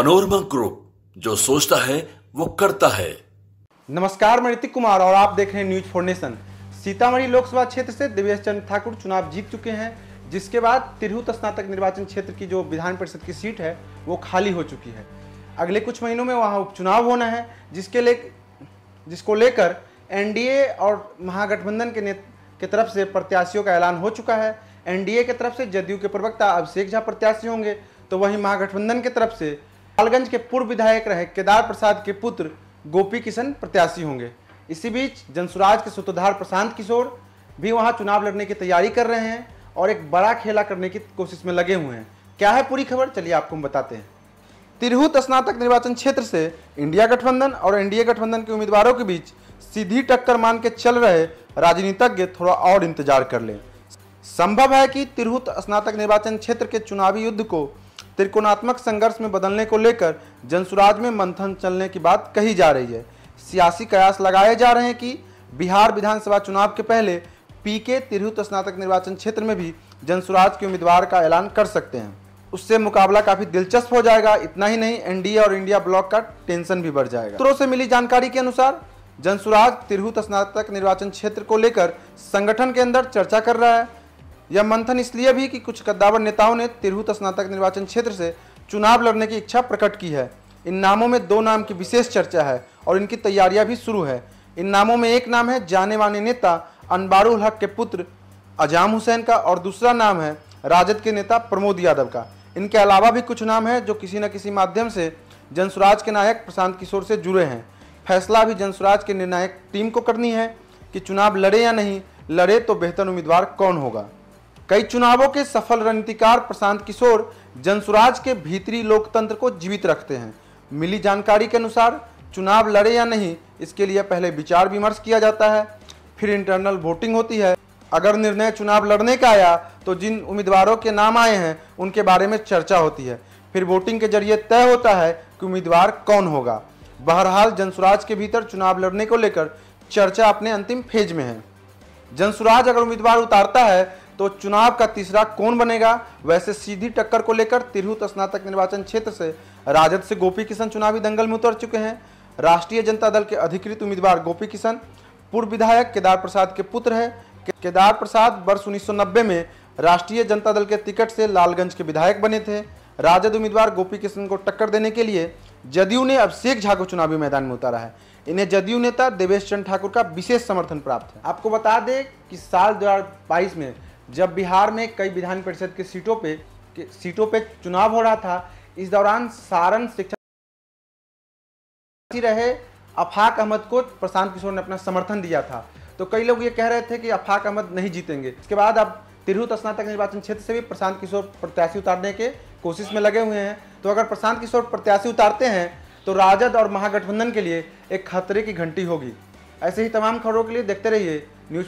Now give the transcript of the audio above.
Manorama group जो सोचता है वो करता है नमस्कार मैं ऋतिक कुमार और आप देख रहे हैं न्यूज फोर्नेशन सीतामढ़ी लोकसभा क्षेत्र से देवेश चंद्र ठाकुर चुनाव जीत चुके हैं जिसके बाद तिरहुत स्नातक निर्वाचन क्षेत्र की जो विधान परिषद की सीट है वो खाली हो चुकी है अगले कुछ महीनों में वहाँ उपचुनाव होना है जिसके ले जिसको लेकर एनडीए और महागठबंधन के के तरफ से प्रत्याशियों का ऐलान हो चुका है एनडीए की तरफ से जदयू के प्रवक्ता अभिषेक झा प्रत्याशी होंगे तो वहीं महागठबंधन की तरफ से लालगंज के पूर्व विधायक रहे केदार प्रसाद के पुत्र गोपी किशन प्रत्याशी होंगे इसी बीच जनसुराज के सूत्रधार प्रशांत किशोर भी वहां चुनाव लड़ने की तैयारी कर रहे हैं और एक बड़ा खेला करने की कोशिश में लगे हुए हैं क्या है पूरी खबर चलिए आपको हम बताते हैं तिरहुत स्नातक निर्वाचन क्षेत्र से इंडिया गठबंधन और एनडीए गठबंधन के उम्मीदवारों के बीच सीधी टक्कर मान के चल रहे राजनीतज्ञ थोड़ा और इंतजार कर लें संभव है कि तिरहुत स्नातक निर्वाचन क्षेत्र के चुनावी युद्ध को त्रिकोणात्मक संघर्ष में बदलने को लेकर जनसुराज में मंथन चलने की बात कही जा रही है सियासी कयास लगाए जा रहे हैं कि बिहार विधानसभा चुनाव के पहले पी के तिरहुत स्नातक निर्वाचन क्षेत्र में भी जनसुराज के उम्मीदवार का ऐलान कर सकते हैं उससे मुकाबला काफी दिलचस्प हो जाएगा इतना ही नहीं एनडीए और इंडिया ब्लॉक का टेंशन भी बढ़ जाएगा सूत्रों से मिली जानकारी के अनुसार जनसुराज तिरहुत स्नातक निर्वाचन क्षेत्र को लेकर संगठन के अंदर चर्चा कर रहा है यह मंथन इसलिए भी कि कुछ कद्दावर नेताओं ने तिरहुत स्नातक निर्वाचन क्षेत्र से चुनाव लड़ने की इच्छा प्रकट की है इन नामों में दो नाम की विशेष चर्चा है और इनकी तैयारियां भी शुरू है इन नामों में एक नाम है जाने माने नेता अनबारुल हक के पुत्र अजाम हुसैन का और दूसरा नाम है राजद के नेता प्रमोद यादव का इनके अलावा भी कुछ नाम है जो किसी न किसी माध्यम से जनसुराज के नायक प्रशांत किशोर से जुड़े हैं फैसला भी जनसुराज के निर्णायक टीम को करनी है कि चुनाव लड़े या नहीं लड़े तो बेहतर उम्मीदवार कौन होगा कई चुनावों के सफल रणनीतिकार प्रशांत किशोर जनसुराज के भीतरी लोकतंत्र को जीवित रखते हैं मिली जानकारी के अनुसार चुनाव लड़े या नहीं इसके लिए पहले विचार विमर्श किया जाता है फिर इंटरनल वोटिंग होती है अगर निर्णय चुनाव लड़ने का आया तो जिन उम्मीदवारों के नाम आए हैं उनके बारे में चर्चा होती है फिर वोटिंग के जरिए तय होता है कि उम्मीदवार कौन होगा बहरहाल जनसुराज के भीतर चुनाव लड़ने को लेकर चर्चा अपने अंतिम फेज में है जनसुराज अगर उम्मीदवार उतारता है तो चुनाव का तीसरा कौन बनेगा वैसे सीधी टक्कर को लेकर तिरहुत स्नातक निर्वाचन क्षेत्र से राजद से गोपी किशन चुनावी दंगल में उतर चुके हैं राष्ट्रीय जनता दल के अधिकृत उम्मीदवार गोपी किशन पूर्व विधायक केदार प्रसाद के पुत्र है केदार प्रसाद वर्ष उन्नीस में राष्ट्रीय जनता दल के टिकट से लालगंज के विधायक बने थे राजद उम्मीदवार गोपी किशन को टक्कर देने के लिए जदयू ने अभिषेक झा को चुनावी मैदान में उतारा है इन्हें जदयू नेता देवेश चंद ठाकुर का विशेष समर्थन प्राप्त है आपको बता दें कि साल 2022 में जब बिहार में कई विधान परिषद की सीटों पे सीटों पे चुनाव हो रहा था इस दौरान सारण शिक्षा रहे अफाक अहमद को प्रशांत किशोर ने अपना समर्थन दिया था तो कई लोग ये कह रहे थे कि अफाक अहमद नहीं जीतेंगे इसके बाद अब तिरहुत स्नातक निर्वाचन क्षेत्र से भी प्रशांत किशोर प्रत्याशी उतारने के कोशिश में लगे हुए हैं तो अगर प्रशांत किशोर प्रत्याशी उतारते हैं तो राजद और महागठबंधन के लिए एक खतरे की घंटी होगी ऐसे ही तमाम खबरों के लिए देखते रहिए न्यूज